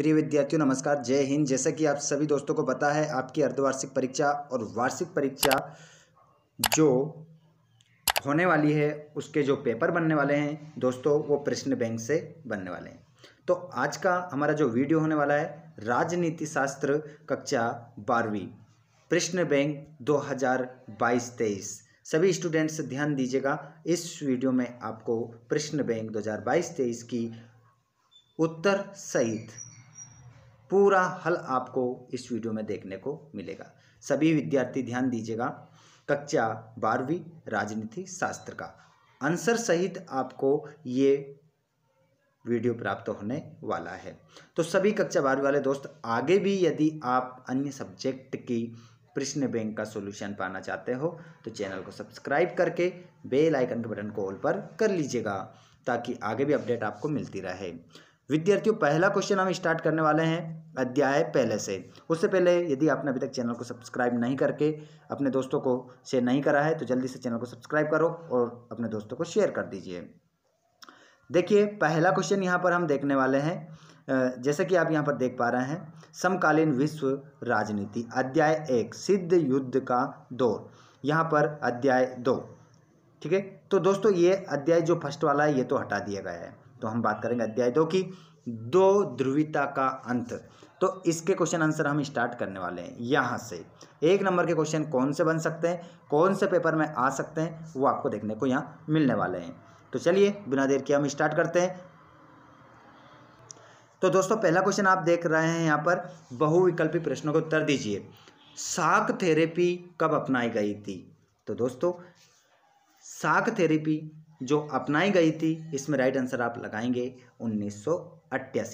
प्रिय विद्यार्थियों नमस्कार जय हिंद जैसा कि आप सभी दोस्तों को पता है आपकी अर्धवार्षिक परीक्षा और वार्षिक परीक्षा जो होने वाली है उसके जो पेपर बनने वाले हैं दोस्तों वो प्रश्न बैंक से बनने वाले हैं तो आज का हमारा जो वीडियो होने वाला है राजनीति शास्त्र कक्षा बारहवीं प्रश्न बैंक 2022-23 सभी स्टूडेंट्स ध्यान दीजिएगा इस वीडियो में आपको प्रश्न बैंक 2022-23 की उत्तर सहित पूरा हल आपको इस वीडियो में देखने को मिलेगा सभी विद्यार्थी ध्यान दीजिएगा कक्षा बारहवीं राजनीति शास्त्र का आंसर सहित आपको ये वीडियो प्राप्त होने वाला है तो सभी कक्षा बारहवीं वाले दोस्त आगे भी यदि आप अन्य सब्जेक्ट की प्रश्न बैंक का सॉल्यूशन पाना चाहते हो तो चैनल को सब्सक्राइब करके बेल आइकन के बटन को ऑल पर कर लीजिएगा ताकि आगे भी अपडेट आपको मिलती रहे विद्यार्थियों पहला क्वेश्चन हम स्टार्ट करने वाले हैं अध्याय पहले से उससे पहले यदि आपने अभी तक चैनल को सब्सक्राइब नहीं करके अपने दोस्तों को शेयर नहीं करा है तो जल्दी से चैनल को सब्सक्राइब करो और अपने दोस्तों को शेयर कर दीजिए देखिए पहला क्वेश्चन यहाँ पर हम देखने वाले हैं जैसे कि आप यहाँ पर देख पा रहे हैं समकालीन विश्व राजनीति अध्याय एक सिद्ध युद्ध का दौर यहाँ पर अध्याय दो ठीक है तो दोस्तों ये अध्याय जो फर्स्ट वाला है ये तो हटा दिया गया है तो हम बात करेंगे अध्याय दो की दो ध्रुविता का अंत तो इसके क्वेश्चन आंसर हम स्टार्ट करने वाले हैं यहाँ से एक नंबर के क्वेश्चन कौन से बन सकते हैं कौन से पेपर में आ सकते हैं वो आपको देखने को यहाँ मिलने वाले हैं तो चलिए बिना देर के हम स्टार्ट करते हैं तो दोस्तों पहला क्वेश्चन आप देख रहे हैं यहाँ पर बहुविकल्पी प्रश्नों के उत्तर दीजिए साक थेरेपी कब अपनाई गई थी तो दोस्तों साक थेरेपी जो अपनाई गई थी इसमें राइट आंसर आप लगाएंगे उन्नीस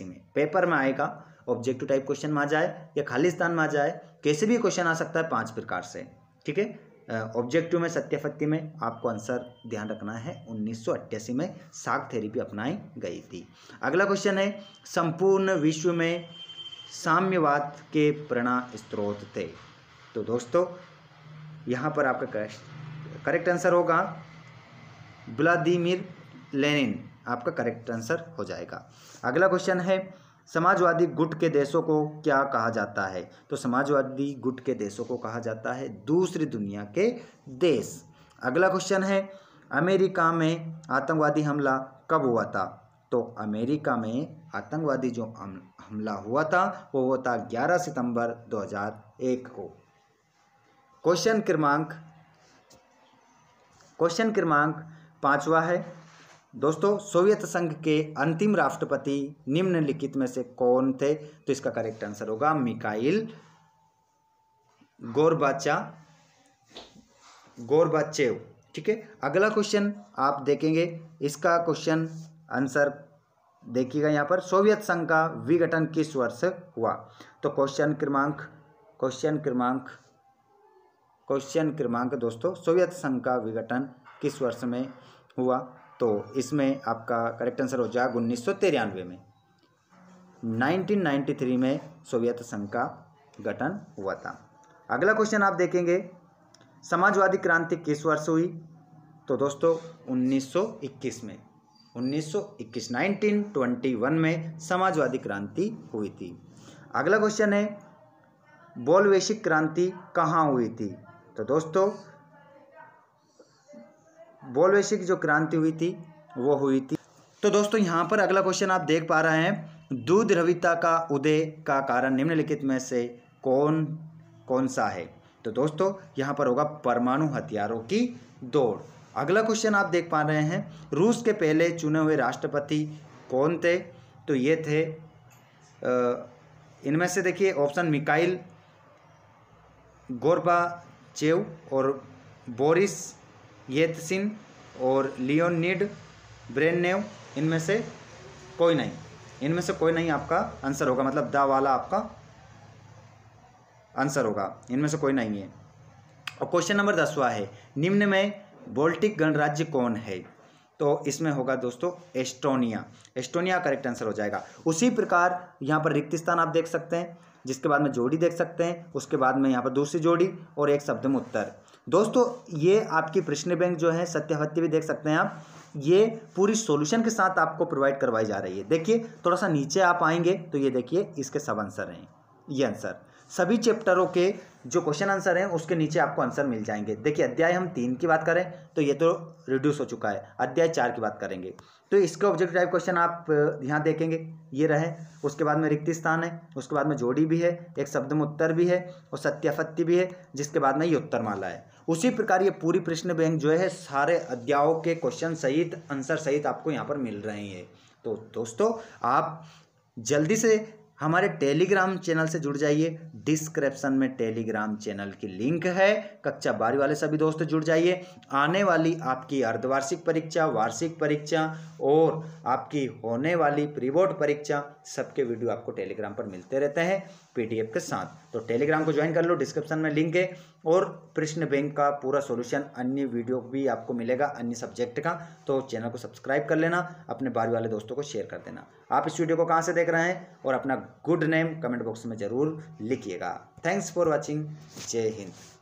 में पेपर में आएगा ऑब्जेक्टिव टाइप क्वेश्चन में आ जाए या खालिस्तान में आ जाए कैसे भी क्वेश्चन आ सकता है पांच प्रकार से ठीक है ऑब्जेक्टिव में सत्याफत्ति में आपको आंसर ध्यान रखना है उन्नीस में साग थेरेपी अपनाई गई थी अगला क्वेश्चन है संपूर्ण विश्व में साम्यवाद के प्रणा स्त्रोत थे तो दोस्तों यहाँ पर आपका करेक्ट आंसर होगा व्लादिमीर लेनिन आपका करेक्ट आंसर हो जाएगा अगला क्वेश्चन है समाजवादी गुट के देशों को क्या कहा जाता है तो समाजवादी गुट के देशों को कहा जाता है दूसरी दुनिया के देश अगला क्वेश्चन है अमेरिका में आतंकवादी हमला कब हुआ था तो अमेरिका में आतंकवादी जो हमला हुआ था वो हुआ था 11 सितंबर 2001 को क्वेश्चन क्रमांक क्वेश्चन क्रमांक पांचवा है दोस्तों सोवियत संघ के अंतिम राष्ट्रपति निम्नलिखित में से कौन थे तो इसका करेक्ट आंसर होगा मिकाइल गोरबाचा गोरबाचेव ठीक है अगला क्वेश्चन आप देखेंगे इसका क्वेश्चन आंसर देखिएगा यहाँ पर सोवियत संघ का विघटन किस वर्ष हुआ तो क्वेश्चन क्रमांक क्वेश्चन क्रमांक क्वेश्चन क्रमांक दोस्तों सोवियत संघ का विघटन किस वर्ष में हुआ तो इसमें आपका करेक्ट आंसर हो जाएगा उन्नीस सौ तिरानवे में 1993 में सोवियत संघ का गठन हुआ था अगला क्वेश्चन आप देखेंगे समाजवादी क्रांति किस वर्ष हुई तो दोस्तों 1921 में 1921 1921 में समाजवादी क्रांति हुई थी अगला क्वेश्चन है बोलवेशिक क्रांति कहाँ हुई थी तो दोस्तों बोलवेशिक जो क्रांति हुई थी वो हुई थी तो दोस्तों यहाँ पर अगला क्वेश्चन आप देख पा रहे हैं दूध रविता का उदय का कारण निम्नलिखित में से कौन कौन सा है तो दोस्तों यहाँ पर होगा परमाणु हथियारों की दौड़ अगला क्वेश्चन आप देख पा रहे हैं रूस के पहले चुने हुए राष्ट्रपति कौन थे तो ये थे इनमें से देखिए ऑप्शन मिकाइल गोरबा चेव और बोरिस येतसिन और लियोनिड ब्रेननेव इनमें से कोई नहीं इनमें से कोई नहीं आपका आंसर होगा मतलब द वाला आपका आंसर होगा इनमें से कोई नहीं है और क्वेश्चन नंबर दसवा है निम्न में बोल्टिक गणराज्य कौन है तो इसमें होगा दोस्तों एस्टोनिया एस्टोनिया करेक्ट आंसर हो जाएगा उसी प्रकार यहाँ पर रिक्त स्थान आप देख सकते हैं जिसके बाद में जोड़ी देख सकते हैं उसके बाद में यहाँ पर दूसरी जोड़ी और एक शब्द में उत्तर दोस्तों ये आपकी प्रश्न बैंक जो है सत्यावत्य भी देख सकते हैं आप ये पूरी सॉल्यूशन के साथ आपको प्रोवाइड करवाई जा रही है देखिए थोड़ा सा नीचे आप आएंगे तो ये देखिए इसके सब आंसर हैं ये आंसर सभी चैप्टरों के जो क्वेश्चन आंसर हैं उसके नीचे आपको आंसर मिल जाएंगे देखिए अध्याय हम तीन की बात करें तो ये तो रिड्यूस हो चुका है अध्याय चार की बात करेंगे तो इसके ऑब्जेक्ट टाइप क्वेश्चन आप यहाँ देखेंगे ये रहे उसके बाद में रिक्ति स्थान है उसके बाद में जोड़ी भी है एक शब्द में उत्तर भी है और सत्यापत्ति भी है जिसके बाद में ये उत्तर माला है उसी प्रकार ये पूरी प्रश्न बैंक जो है सारे अध्यायों के क्वेश्चन सहित आंसर सहित आपको यहाँ पर मिल रहे हैं तो दोस्तों आप जल्दी से हमारे टेलीग्राम चैनल से जुड़ जाइए डिस्क्रिप्शन में टेलीग्राम चैनल की लिंक है कक्षा बारी वाले सभी दोस्त जुड़ जाइए आने वाली आपकी अर्धवार्षिक परीक्षा वार्षिक परीक्षा और आपकी होने वाली प्री बोर्ड परीक्षा सबके वीडियो आपको टेलीग्राम पर मिलते रहते हैं पीडीएफ के साथ तो टेलीग्राम को ज्वाइन कर लो डिस्क्रिप्शन में लिंक है और प्रश्न बैंक का पूरा सोल्यूशन अन्य वीडियो भी आपको मिलेगा अन्य सब्जेक्ट का तो चैनल को सब्सक्राइब कर लेना अपने बारी वाले दोस्तों को शेयर कर देना आप इस वीडियो को कहाँ से देख रहे हैं और अपना गुड नेम कमेंट बॉक्स में ज़रूर लिखिएगा थैंक्स फॉर वॉचिंग जय हिंद